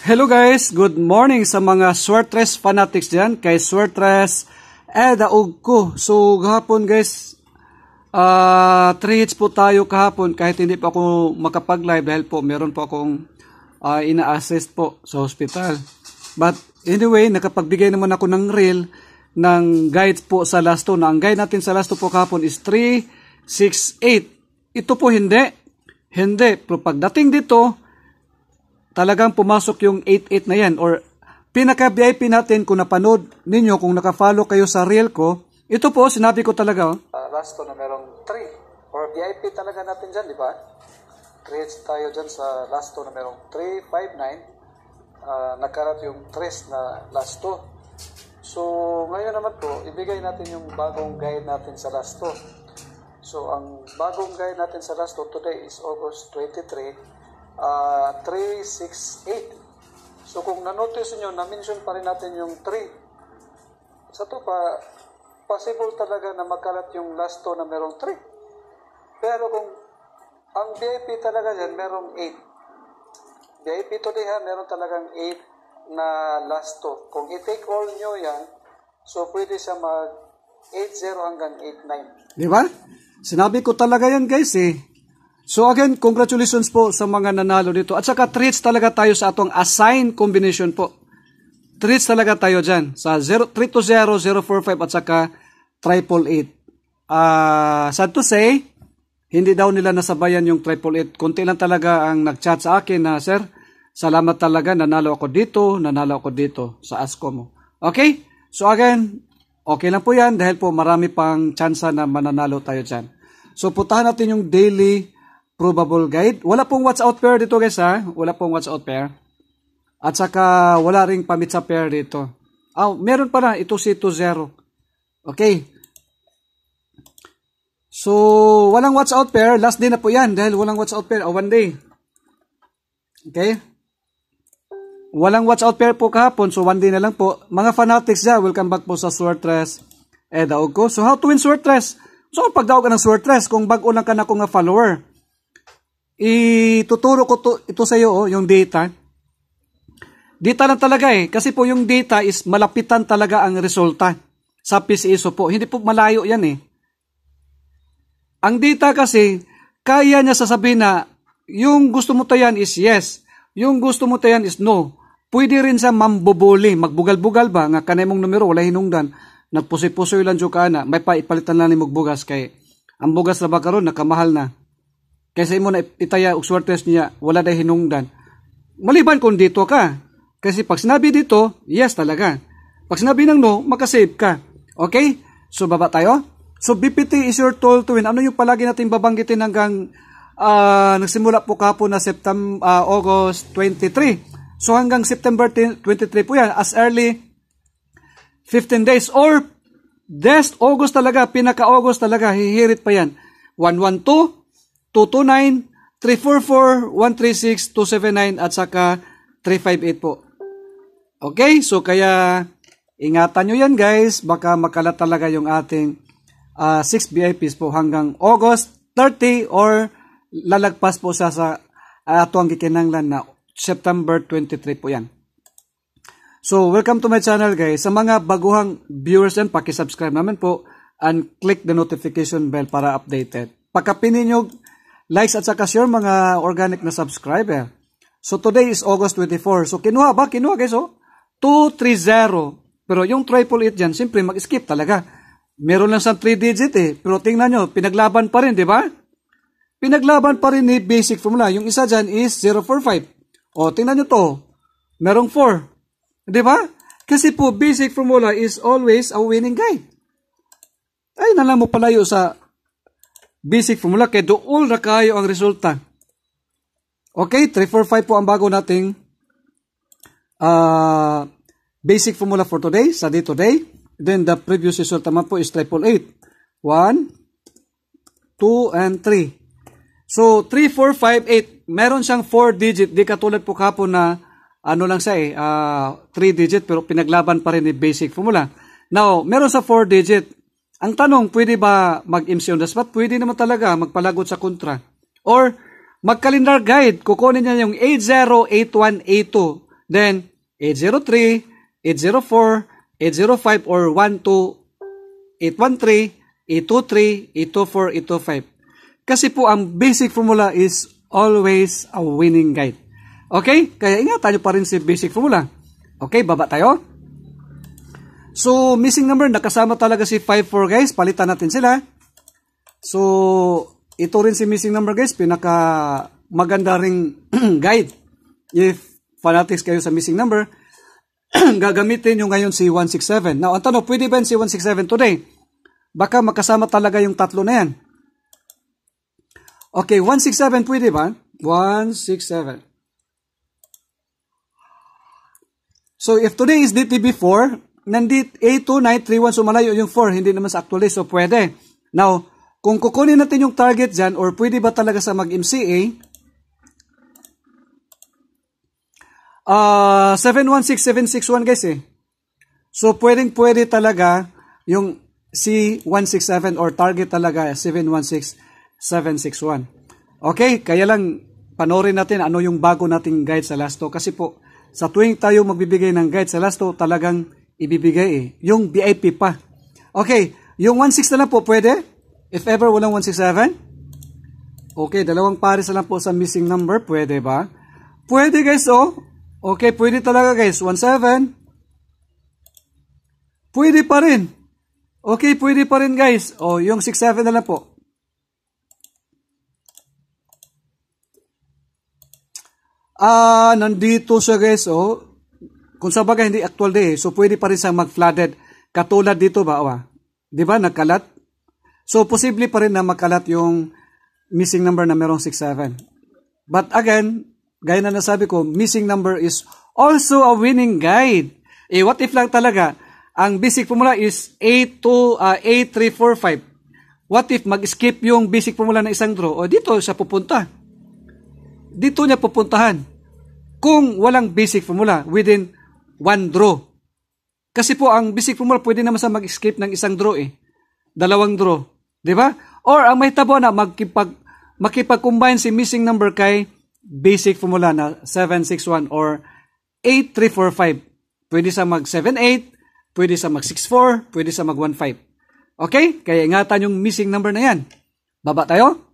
Hello guys, good morning sa mga Swertres fanatics diyan kay Swertres eh Ugko So gahapon guys, uh, ah, 3 hits po tayo kahapon kahit hindi pa ako makapag-live dahil po meron po akong uh, ina-assist po sa hospital. But anyway, nakapagbigay naman ako ng reel ng guides po sa last two. Na ang guide natin sa last two po kahapon is 3, 6, 8. Ito po hindi. Hindi. Pero pagdating dito, talagang pumasok yung 88 na yan or pinaka-VIP natin kung napanood ninyo, kung naka-follow kayo sa reel ko, ito po, sinabi ko talaga. Oh. Uh, last ko na merong 3 or VIP talaga natin dyan, di ba? Creates tayo dyan sa last to na merong 359 5, 9. Uh, nagkarat yung 3 na last to. So, ngayon naman po, ibigay natin yung bagong guide natin sa last to. So, ang bagong guide natin sa last to today is August 23 uh, 3, 6, 8. So kung nanotice nyo, na-mention pa rin natin yung 3. Sa to pa, possible talaga na magkalat yung last 2 na merong 3. Pero kung ang VIP talaga dyan, merong 8. VIP to ha, meron talagang 8 na last 2. Kung i-take all nyo yan, so pwede siya mag 8-0 hanggang 8-9. Di ba? Sinabi ko talaga yan guys eh. So again, congratulations po sa mga nanalo dito. At saka treats talaga tayo sa atong assign combination po. Treats talaga tayo dyan sa 0, 320045 at saka triple 8. Uh, ah, sad to say, hindi daw nila nasabayan yung triple 8. Kunti lang talaga ang nagchat sa akin na, Sir, salamat talaga, nanalo ako dito, nanalo ako dito sa ASCO mo. Okay? So again, okay lang po yan dahil po marami pang tsansa na mananalo tayo dyan. So putahan natin yung daily Probable guide. Wala pong watch out pair dito guys ha. Wala pong watch out pair. At saka wala ring pamit sa pair dito. Oh, meron pa na. Ito si 2-0. Okay. So, walang watch out pair. Last day na po yan dahil walang watch out pair. Oh, one day. Okay. Walang watch out pair po kahapon. So, one day na lang po. Mga fanatics dyan, welcome back po sa Sword Dress. Eh, daog ko. So, how to win Sword So, pagdaog ka ng Sword kung bago lang ka na kung nga follower, ituturo ko to, ito sa iyo, oh, yung data. Data na talaga eh. Kasi po yung data is malapitan talaga ang resulta sa PCSO po. Hindi po malayo yan eh. Ang data kasi, kaya niya sasabihin na yung gusto mo tayan is yes. Yung gusto mo tayan is no. Pwede rin sa mambubuli. Magbugal-bugal ba? Nga kanay mong numero, wala hinungdan. Nagpusipuso pusoy lang dyan ka na. May paipalitan lang ni magbugas kay ang bugas na ba karon nakamahal na. Kaysa imo na itaya og swertes niya, wala day hinungdan. Maliban kung dito ka. Kasi pag sinabi dito, yes talaga. Pag sinabi ng no, makasave ka. Okay? So baba tayo. So BPT is your toll to win. Ano yung palagi natin babanggitin hanggang uh, nagsimula po kahapon na September, uh, ah, August 23. So hanggang September 10, 23 po yan, as early 15 days or Des August talaga, pinaka-August talaga, hihirit pa yan. 112, 229 344 136 279 at saka 358 po. Okay, so kaya ingatan nyo yan guys, baka makala talaga yung ating uh, ah, 6 VIPs po hanggang August 30 or lalagpas po sa, sa uh, atuang gikinanglan na September 23 po yan. So, welcome to my channel guys. Sa mga baguhang viewers yan, paki-subscribe naman po and click the notification bell para updated. Pakapinin nyo likes at saka share mga organic na subscriber. So today is August 24. So kinuha ba? Kinuha guys oh. 230. Pero yung triple 8 dyan, siyempre mag-skip talaga. Meron lang sa 3 digit eh. Pero tingnan nyo, pinaglaban pa rin, di ba? Pinaglaban pa rin ni basic formula. Yung isa dyan is 045. O, tingnan nyo to. Merong 4. Di ba? Kasi po, basic formula is always a winning guide. Ay, nalang mo palayo sa basic formula kay duol ra kayo ang resulta. Okay, 345 po ang bago nating uh, basic formula for today, study today. Then the previous resulta naman po is 888. 1, 2, and 3. So, 3, 4, 5, 8. Meron siyang 4 digit. Di katulad po kapo na ano lang siya eh, uh, ah, 3 digit pero pinaglaban pa rin ni basic formula. Now, meron sa 4 digit. Ang tanong, pwede ba mag-MC on the spot? Pwede naman talaga magpalagot sa kontra. Or, mag-calendar guide, kukunin niya yung 808182. Then, 803, 804, 805, or 12, 813, 823, 824, 825. Kasi po, ang basic formula is always a winning guide. Okay? Kaya ingatan nyo pa rin si basic formula. Okay, baba tayo. So, missing number, nakasama talaga si 5-4 guys. Palitan natin sila. So, ito rin si missing number guys. Pinaka maganda ring guide. If fanatics kayo sa missing number, gagamitin nyo ngayon si 167. Now, ang tanong, pwede ba si 167 today? Baka makasama talaga yung tatlo na yan. Okay, 167 pwede ba? 167. So, if today is DTB 4, nandito A2931, so malayo yung 4, hindi naman sa actualist, so pwede. Now, kung kukunin natin yung target dyan, or pwede ba talaga sa mag-MCA, uh, 716761 guys eh. So, pwedeng pwede talaga yung C167 or target talaga 716761. Okay, kaya lang panorin natin ano yung bago nating guide sa last two. Kasi po, sa tuwing tayo magbibigay ng guide sa last two, talagang ibibigay eh. Yung VIP pa. Okay, yung 1.6 na lang po pwede? If ever walang 167? Okay, dalawang pares na lang po sa missing number. Pwede ba? Pwede guys oh. Okay, pwede talaga guys. 17. Pwede pa rin. Okay, pwede pa rin guys. Oh, yung 67 na lang po. Ah, nandito siya guys oh. Kung sa bagay hindi actual day, so pwede pa rin siyang mag-flooded. Katulad dito ba, wa? Di ba, nagkalat? So, posible pa rin na magkalat yung missing number na merong 67. But again, gaya na nasabi ko, missing number is also a winning guide. Eh, what if lang talaga, ang basic formula is 8 to uh, 8345. What if mag-skip yung basic formula ng isang draw? O dito siya pupunta. Dito niya pupuntahan. Kung walang basic formula within one draw. Kasi po ang basic formula pwede naman sa mag-escape ng isang draw eh. Dalawang draw. Di ba? Or ang may tabo na magkipag, makipag-combine si missing number kay basic formula na 761 or 8345. Pwede sa mag 78, pwede sa mag 64, pwede sa mag 15. Okay? Kaya ingatan yung missing number na yan. Baba tayo.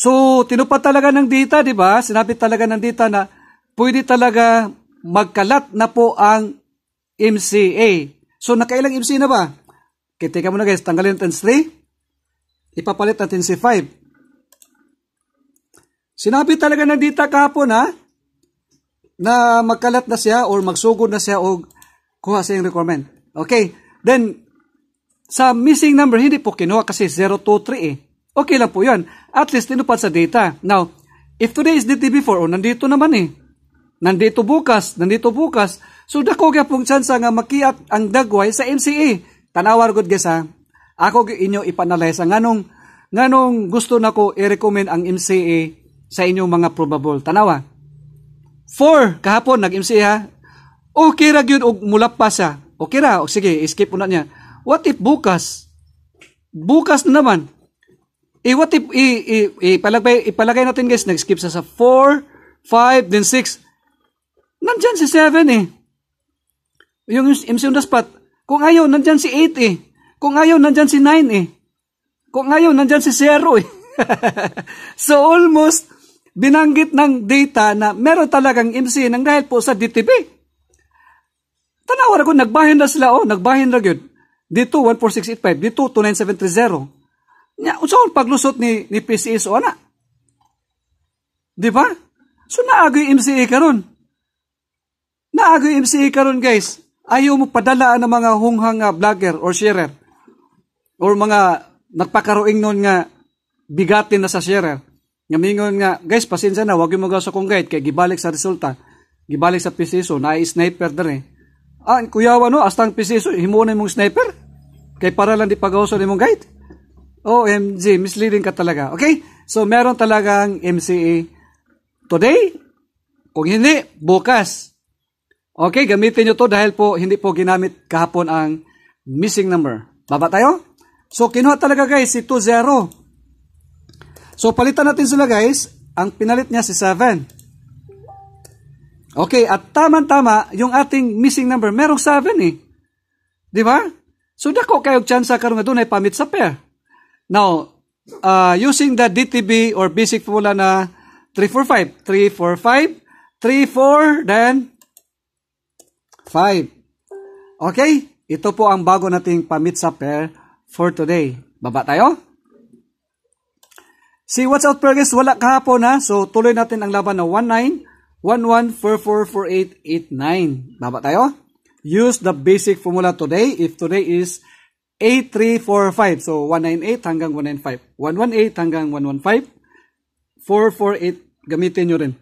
So, tinupad talaga ng data, di ba? Sinabi talaga ng data na pwede talaga magkalat na po ang MCA. So, nakailang MCA na ba? Kitika mo na guys, tanggalin natin si 3. Ipapalit natin si 5. Sinabi talaga ng dita kahapon ha, na magkalat na siya or magsugod na siya o kuha sa yung requirement. Okay, then sa missing number, hindi po kinuha kasi 023 eh. Okay lang po yun. At least tinupad sa data. Now, if today is DT 4 o oh, nandito naman eh. Nandito bukas, nandito bukas. So dako gyud pong chance nga makiat ang dagway sa MCA. Tanawar gud gesa. Ako gyud inyo ipanalesa nganong nganong gusto nako i-recommend ang MCA sa inyong mga probable tanawa. Four kahapon nag MCA ha. Okay ra gyud og mula pa sa. Okay ra, og, sige, skip una niya. What if bukas? Bukas na naman. Eh, what if, i, i, ipalagay, ipalagay natin guys, nag-skip sa sa 4, 5, then 6 Nandyan si 7 eh. Yung MC on the spot. Kung ayaw, nandyan si 8 eh. Kung ayaw, nandyan si 9 eh. Kung ayaw, nandyan si 0 eh. so almost binanggit ng data na meron talagang MC nang dahil po sa DTP. Tanawa ko, nagbahin na sila. Oh, nagbahin na yun. Dito, 14685. Dito, 29730. Nya, so, paglusot ni, ni PCS o oh, anak. Di ba? So, naagay MCA ka ron. Naago yung MCA karon guys. Ayaw mo padalaan ng mga hunghang ah, vlogger or sharer. Or mga nagpakaruing nun nga bigatin na sa sharer. Ngamingon nga, guys, pasensya na, wag yung magaso kong guide, kay gibalik sa resulta. Gibalik sa PCSO, na sniper din eh. Ah, kuya, ano, astang Himo na mong sniper? Kay para lang di pagawaso ni mong guide? OMG, misleading ka talaga. Okay? So, meron talagang MCA today, kung hindi, bukas, Okay, gamitin nyo to dahil po hindi po ginamit kahapon ang missing number. Baba tayo? So, kinuha talaga guys si 2-0. So, palitan natin sila guys. Ang pinalit niya si 7. Okay, at tama-tama yung ating missing number. Merong 7 eh. Di ba? So, dako kayo chance karon nga dunay pamit sa pair. Now, uh, using the DTB or basic formula na 345. 345, 34, then 5. Okay? Ito po ang bago nating pamitsa pair for today. Baba tayo? Si what's out prayer guys? Wala kahapon na. So, tuloy natin ang laban na 19 Baba tayo? Use the basic formula today if today is 8345. So, 198 hanggang 195. 118 hanggang 115. 448. Gamitin nyo rin.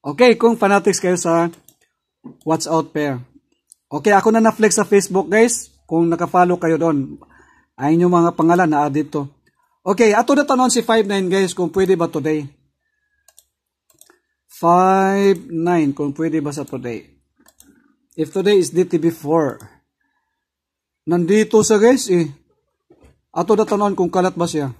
Okay, kung fanatics kayo sa What's out pair. Okay, ako na na-flex sa Facebook guys. Kung naka-follow kayo doon. Ayun yung mga pangalan na add dito. Okay, ato na tanon si 59 guys kung pwede ba today. 59 kung pwede ba sa today. If today is DTB4. Nandito sa guys eh. Ato na tanon kung kalat ba siya.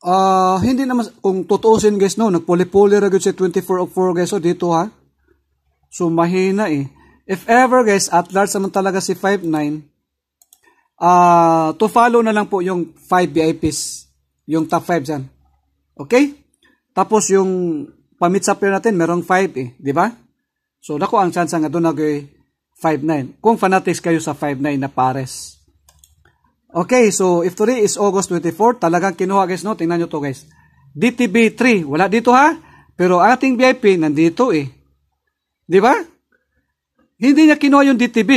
Ah, uh, hindi naman kung tutuusin guys no, nagpuli-puli ra gyud si 24 og 4 guys so oh, dito ha. So mahina eh. If ever guys, at large naman talaga si 59, uh, ah, to follow na lang po yung 5 VIPs, yung top 5 dyan. Okay? Tapos yung pamit sa player natin, merong 5 eh, di ba? So, dako ang chance nga doon nag 5 Kung fanatics kayo sa 59 na pares. Okay, so if today is August 24, talagang kinuha guys, no? Tingnan nyo to guys. DTB 3, wala dito ha? Pero ating VIP nandito eh. Di ba? Hindi niya kinuha yung DTB.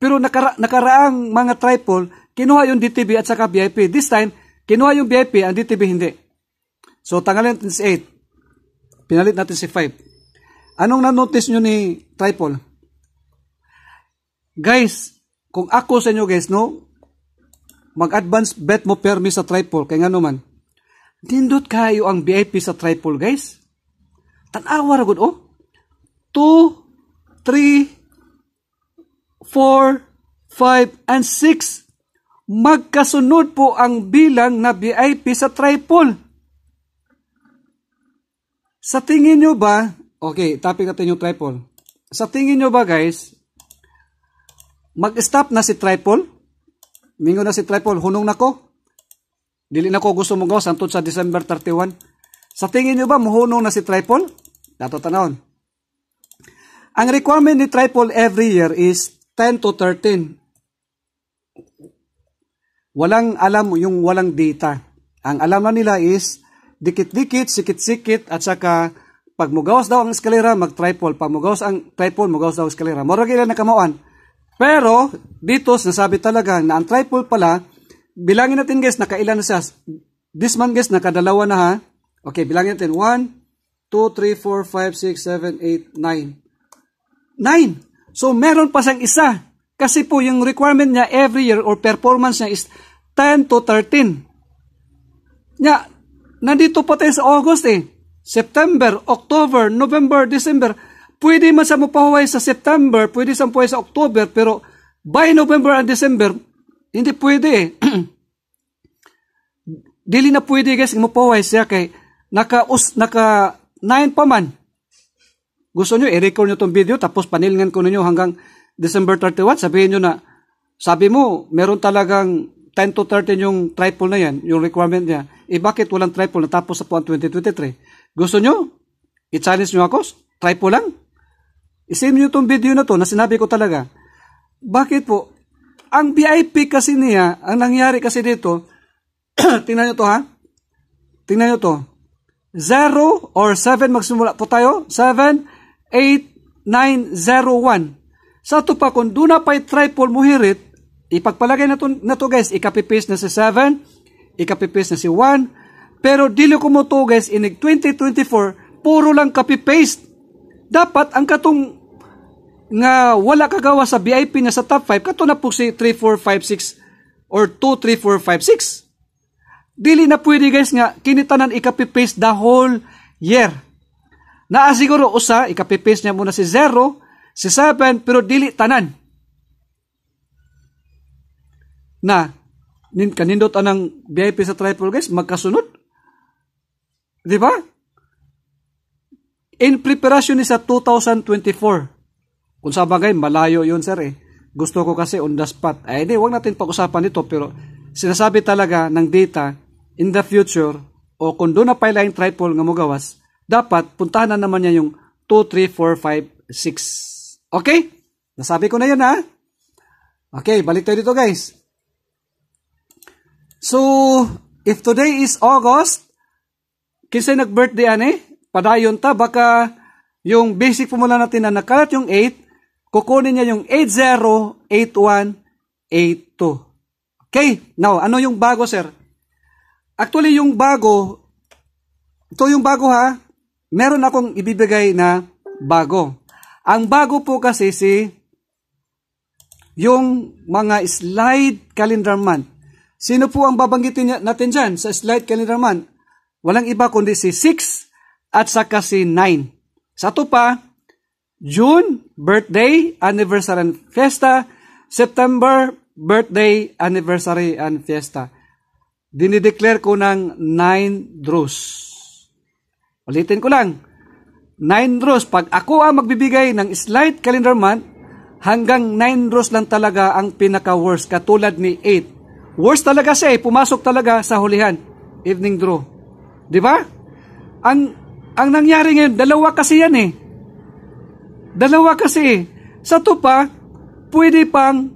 Pero nakara nakaraang mga triple, kinuha yung DTB at saka VIP. This time, kinuha yung VIP, ang DTB hindi. So, tanggalin natin si 8. Pinalit natin si 5. Anong nanotice nyo ni triple? Guys, kung ako sa inyo guys, no? mag-advance bet mo permi sa triple kay ngano man nindot kayo ang VIP sa triple guys tanawa ra gud oh 2 3 4 5 and 6 magkasunod po ang bilang na VIP sa triple sa tingin nyo ba okay topic natin yung triple sa tingin nyo ba guys mag-stop na si triple Mingo na si Triple, hunong nako. Dili nako gusto mo gawas antod sa December 31. Sa tingin niyo ba muhunong na si Triple? Dato tanawon. Ang requirement ni Triple every year is 10 to 13. Walang alam yung walang data. Ang alam nila is dikit-dikit, sikit-sikit at saka pag mugawas daw ang eskalera, mag-tripol. Pag mugawas ang triple, mugawas daw ang eskalera. Moro gila nakamauan. Pero, dito, nasabi talaga na ang triple pala, bilangin natin guys, nakailan na siya. This month guys, nakadalawa na ha. Okay, bilangin natin. 1, 2, 3, 4, 5, 6, 7, 8, 9. 9! So, meron pa siyang isa. Kasi po, yung requirement niya every year or performance niya is 10 to 13. Nya, nandito pa tayo sa August eh. September, October, November, December Pwede man sa mapahuway sa September, pwede sa mapahuway sa October, pero by November and December, hindi pwede Dili na pwede guys, mapahuway siya kay naka, us, naka 9 pa man. Gusto nyo, i-record nyo tong video, tapos panilingan ko ninyo hanggang December 31, sabihin nyo na, sabi mo, meron talagang 10 to 13 yung triple na yan, yung requirement niya. Eh bakit walang triple natapos sa puan 2023? Gusto nyo? I-challenge nyo ako? Triple lang? Isave nyo itong video na to na sinabi ko talaga. Bakit po? Ang VIP kasi niya, ang nangyari kasi dito, tingnan nyo to ha. Tingnan nyo to. 0 or 7 magsimula po tayo. 7, 8, 9, 0, 1. Sa ito pa, kung doon na pa'y triple muhirit, ipagpalagay na to, na to guys, ikapipaste na si 7, ikapipaste na si 1, pero dili ko mo to guys, inig 2024, puro lang kapipaste. Dapat ang katong nga wala kagawa sa VIP na sa top 5 kato na po si 3456 or 23456 dili na pwede guys nga kinitanan ikapipaste the whole year naa siguro usa ikapipaste niya muna si 0 si 7 pero dili tanan na nin kanindot anang VIP sa triple guys magkasunod di ba in preparation ni sa 2024 kung sa bagay, malayo yun, sir eh. Gusto ko kasi on the spot. Ay, di, huwag natin pag-usapan ito, pero sinasabi talaga ng data, in the future, o kung doon na pala yung triple nga mo dapat puntahan na naman niya yung 2, 3, 4, 5, 6. Okay? Nasabi ko na yun, ha? Okay, balik tayo dito, guys. So, if today is August, kinsay nag-birthday ane, padayon ta, baka yung basic formula natin na nakalat yung 8, kukunin niya yung 808182. Okay, now, ano yung bago, sir? Actually, yung bago, ito yung bago ha, meron akong ibibigay na bago. Ang bago po kasi si yung mga slide calendar month. Sino po ang babanggitin natin dyan sa slide calendar month? Walang iba kundi si 6 at saka si 9. Sa ito pa, June, birthday, anniversary and fiesta. September, birthday, anniversary and fiesta. Dinideclare ko ng 9 draws. Ulitin ko lang. 9 draws. Pag ako ang magbibigay ng slight calendar month, hanggang 9 draws lang talaga ang pinaka-worst. Katulad ni 8. Worst talaga siya eh. Pumasok talaga sa hulihan. Evening draw. Di ba? Ang, ang nangyari ngayon, dalawa kasi yan eh Dalawa kasi. Sa to pa, pwede pang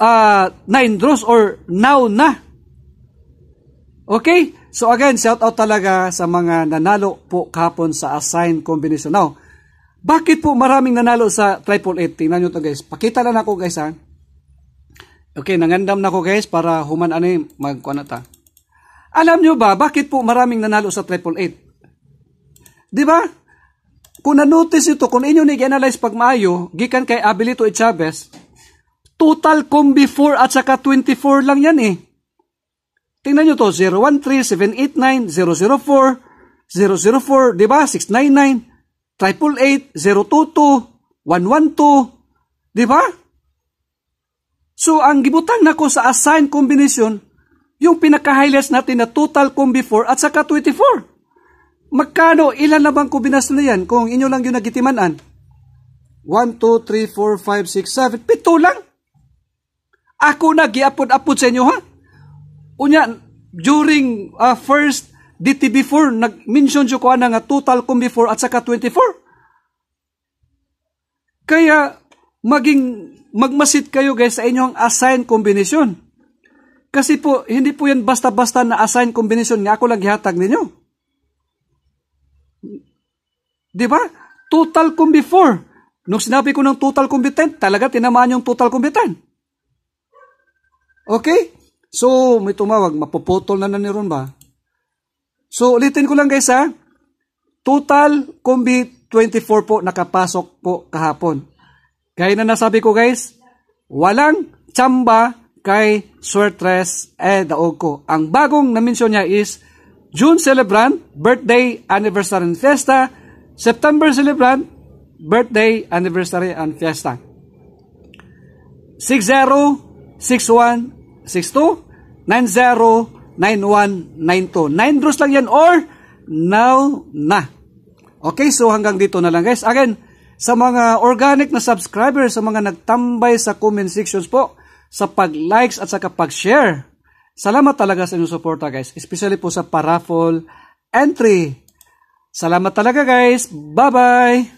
uh, nine draws or now na. Okay? So again, shout out talaga sa mga nanalo po kapon sa assigned combination. Now, bakit po maraming nanalo sa triple 8? Tingnan nyo to guys. Pakita lang ako guys ha. Okay, nangandam na ako guys para human ano yung magkuha ano ta. Alam nyo ba, bakit po maraming nanalo sa triple 8? Di ba? Kung na-notice ito, kung inyo ni analyze pag maayo, gikan kay Abelito e Chavez, total combi 4 at saka 24 lang yan eh. Tingnan nyo to, 013-789-004, 004, di 699, 888, 022, 112, diba? So, ang gibutang nako sa assigned combination, yung pinaka-highlights natin na total combi 4 at saka 24. Magkano, ilan na bang kubinas na yan kung inyo lang yung nagitimanan? 1, 2, 3, 4, 5, 6, 7, pito lang. Ako na giapod-apod sa inyo ha. Unya, during uh, first DTB4, nag-mention siya ko ah, na nga total kong before at saka 24. Kaya, maging magmasit kayo guys sa inyong assign combination. Kasi po, hindi po yan basta-basta na assign combination nga ako lang gihatag ninyo. Di ba? Total kung before. Nung sinabi ko ng total competent, talaga tinamaan yung total competent. Okay? So, may tumawag, mapuputol na na ni Ron ba? So, ulitin ko lang guys ha. Total combi 24 po nakapasok po kahapon. Kaya na nasabi ko guys, walang chamba kay Suertres eh Daoko. Ang bagong na-mention niya is June celebrant, birthday, anniversary, and fiesta. September celebrant, birthday, anniversary, and fiesta. 60, 61, 62, 9 draws lang yan or now na. Okay, so hanggang dito na lang guys. Again, sa mga organic na subscribers, sa mga nagtambay sa comment sections po, sa pag-likes at sa pag-share Salamat talaga sa inyong suporta guys, especially po sa paraffle entry. Salamat talaga guys. Bye-bye!